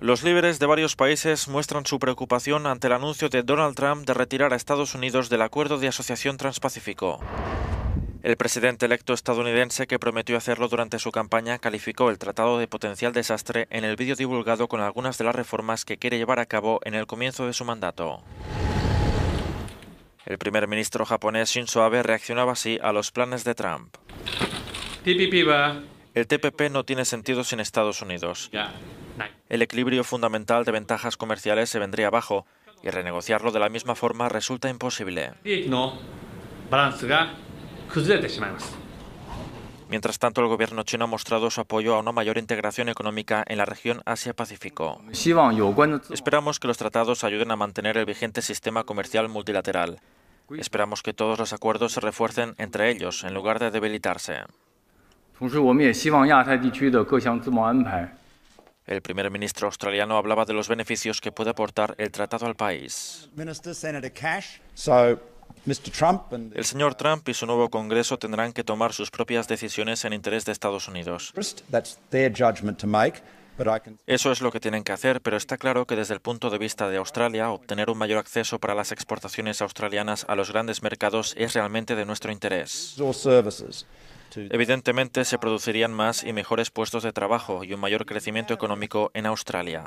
Los líderes de varios países muestran su preocupación ante el anuncio de Donald Trump de retirar a Estados Unidos del Acuerdo de Asociación Transpacífico. El presidente electo estadounidense, que prometió hacerlo durante su campaña, calificó el tratado de potencial desastre en el vídeo divulgado con algunas de las reformas que quiere llevar a cabo en el comienzo de su mandato. El primer ministro japonés Shinzo Abe reaccionaba así a los planes de Trump. El TPP no tiene sentido sin Estados Unidos. El equilibrio fundamental de ventajas comerciales se vendría abajo y renegociarlo de la misma forma resulta imposible. Mientras tanto, el gobierno chino ha mostrado su apoyo a una mayor integración económica en la región Asia-Pacífico. Esperamos que los tratados ayuden a mantener el vigente sistema comercial multilateral. Esperamos que todos los acuerdos se refuercen entre ellos en lugar de debilitarse. El primer ministro australiano hablaba de los beneficios que puede aportar el tratado al país. El señor Trump y su nuevo Congreso tendrán que tomar sus propias decisiones en interés de Estados Unidos. Eso es lo que tienen que hacer, pero está claro que desde el punto de vista de Australia, obtener un mayor acceso para las exportaciones australianas a los grandes mercados es realmente de nuestro interés. Evidentemente se producirían más y mejores puestos de trabajo y un mayor crecimiento económico en Australia.